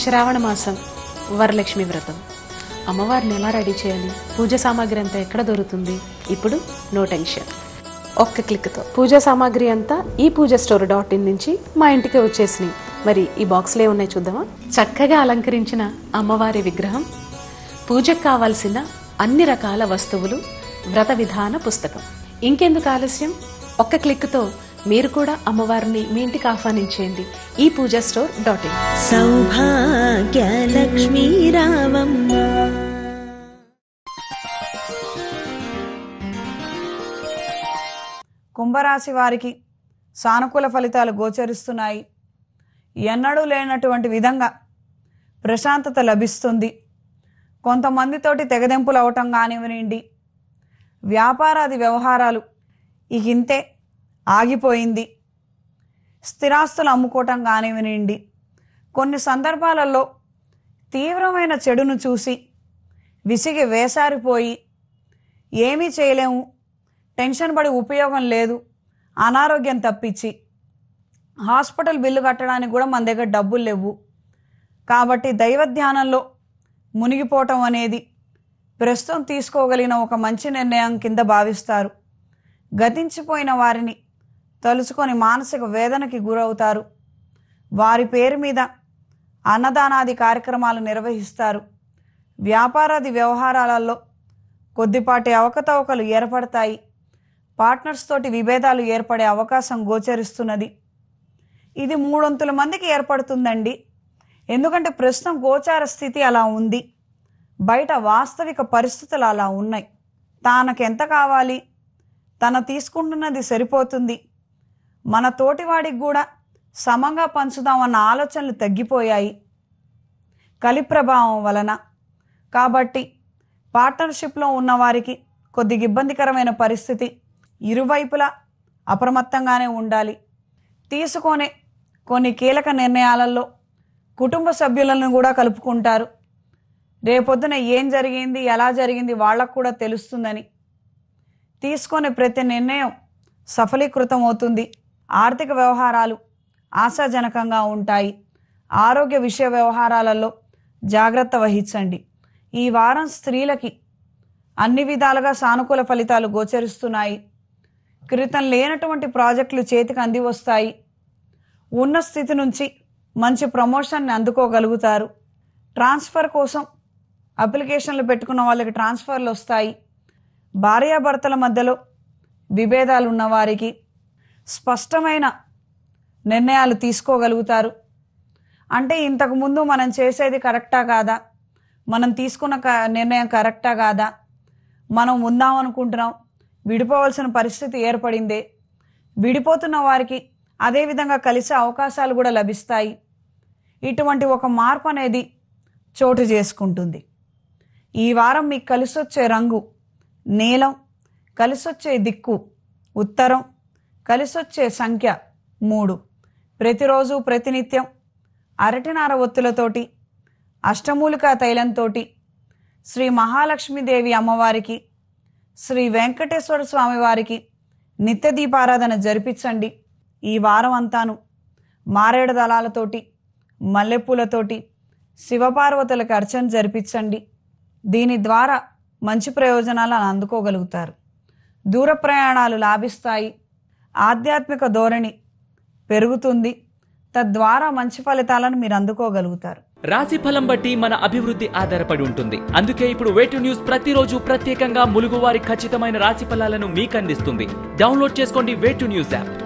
శ్రావణ మాసం వరలక్ష్మి వ్రతం అమ్మవారిని ఎలా రెడీ చేయాలి పూజ సామాగ్రి అంతా ఎక్కడ దొరుకుతుంది ఇప్పుడు నో టెన్షన్ ఒక్క క్లిక్తో పూజా సామాగ్రి అంతా ఈ పూజ స్టోర్ డాట్ ఇన్ నుంచి మా ఇంటికి వచ్చేసినాయి మరి ఈ బాక్స్లో ఉన్నాయి చూద్దామా చక్కగా అలంకరించిన అమ్మవారి విగ్రహం పూజకు కావాల్సిన అన్ని రకాల వస్తువులు వ్రత విధాన పుస్తకం ఇంకెందుకు ఆలస్యం ఒక్క క్లిక్తో మీరు కూడా అమ్మవారిని మీ ఇంటికి ఆహ్వానించేయండి ఈ Puja store dot in Saubhagya Lakshmi కుంభరాశి వారికి సానుకూల ఫలితాలు గోచరిస్తున్నాయి ఎన్నడూ లేనటువంటి విధంగా ప్రశాంతత లభిస్తుంది కొంతమందితోటి తెగదెంపులు అవటం కానివ్వండి వ్యాపారాది వ్యవహారాలు ఇక ఇంతే ఆగిపోయింది స్థిరాస్తులు అమ్ముకోవటం కానివ్వనండి కొన్ని సందర్భాలలో తీవ్రమైన చెడును చూసి విసిగి వేసారిపోయి ఏమీ చేయలేము టెన్షన్ పడి ఉపయోగం లేదు అనారోగ్యం తప్పించి హాస్పిటల్ బిల్లు కట్టడానికి కూడా మన దగ్గర డబ్బులు లేవు కాబట్టి దైవ ధ్యానంలో మునిగిపోవటం అనేది ప్రస్తుతం తీసుకోగలిగిన ఒక మంచి నిర్ణయం కింద భావిస్తారు గతించిపోయిన వారిని తలుచుకొని మానసిక వేదనకి గురవుతారు వారి పేరు మీద అన్నదానాది కార్యక్రమాలు నిర్వహిస్తారు వ్యాపారాది వ్యవహారాలలో కొద్దిపాటి అవకతవకలు ఏర్పడతాయి పార్ట్నర్స్ తోటి విభేదాలు ఏర్పడే అవకాశం గోచరిస్తున్నది ఇది మూడొంతుల మందికి ఏర్పడుతుందండి ఎందుకంటే ప్రస్తుతం గోచార స్థితి అలా ఉంది బయట వాస్తవిక పరిస్థితులు అలా ఉన్నాయి తనకెంత కావాలి తన తీసుకుంటున్నది సరిపోతుంది మన తోటివాడికి కూడా సమంగా పంచుదామన్న ఆలోచనలు తగ్గిపోయాయి కలి ప్రభావం వలన కాబట్టి పార్ట్నర్షిప్లో ఉన్నవారికి కొద్దిగా ఇబ్బందికరమైన పరిస్థితి ఇరువైపులా అప్రమత్తంగానే ఉండాలి తీసుకొనే కొన్ని కీలక నిర్ణయాలలో కుటుంబ సభ్యులను కూడా కలుపుకుంటారు రేపొద్దున ఏం జరిగింది ఎలా జరిగింది వాళ్ళకు కూడా తెలుస్తుందని తీసుకునే ప్రతి నిర్ణయం సఫలీకృతం అవుతుంది ఆర్థిక వ్యవహారాలు ఆశాజనకంగా ఉంటాయి ఆరోగ్య విషయ వ్యవహారాలలో జాగ్రత్త వహించండి ఈ వారం స్త్రీలకి అన్ని విధాలుగా సానుకూల ఫలితాలు గోచరిస్తున్నాయి క్రితం లేనటువంటి ప్రాజెక్టులు చేతికి అంది వస్తాయి ఉన్న స్థితి నుంచి మంచి ప్రమోషన్ని అందుకోగలుగుతారు ట్రాన్స్ఫర్ కోసం అప్లికేషన్లు పెట్టుకున్న వాళ్ళకి ట్రాన్స్ఫర్లు వస్తాయి భార్యాభర్తల మధ్యలో విభేదాలు ఉన్నవారికి స్పష్టమైన నిర్ణయాలు తీసుకోగలుగుతారు అంటే ఇంతకుముందు మనం చేసేది కరెక్టా కాదా మనం తీసుకున్న నిర్ణయం కరెక్టా కాదా మనం ఉందాం అనుకుంటున్నాం పరిస్థితి ఏర్పడిందే విడిపోతున్న వారికి అదేవిధంగా కలిసే అవకాశాలు కూడా లభిస్తాయి ఇటువంటి ఒక మార్పు అనేది చోటు చేసుకుంటుంది ఈ వారం మీకు కలిసొచ్చే రంగు నీలం కలిసొచ్చే దిక్కు ఉత్తరం కలిసొచ్చే సంఖ్య మూడు ప్రతిరోజు ప్రతినిత్యం అరటినార ఒత్తులతోటి అష్టమూలికా తైలంతో శ్రీ మహాలక్ష్మీదేవి అమ్మవారికి శ్రీ వెంకటేశ్వర స్వామివారికి నిత్య దీపారాధన జరిపించండి ఈ వారం అంతాను మారేడు దళాలతోటి మల్లెపూలతోటి శివపార్వతులకు అర్చన జరిపించండి దీని ద్వారా మంచి ప్రయోజనాలను అందుకోగలుగుతారు దూర ప్రయాణాలు లాభిస్తాయి ఆధ్యాత్మిక ధోరణి పెరుగుతుంది తద్వారా మంచి ఫలితాలను మీరు అందుకోగలుగుతారు రాశి ఫలం బట్టి మన అభివృద్ధి ఆధారపడి ఉంటుంది అందుకే ఇప్పుడు వేటు న్యూస్ ప్రతిరోజు ప్రత్యేకంగా ములుగువారి ఖచ్చితమైన రాశి ఫలాలను మీకు అందిస్తుంది డౌన్లోడ్ చేసుకోండి వేటు న్యూస్ యాప్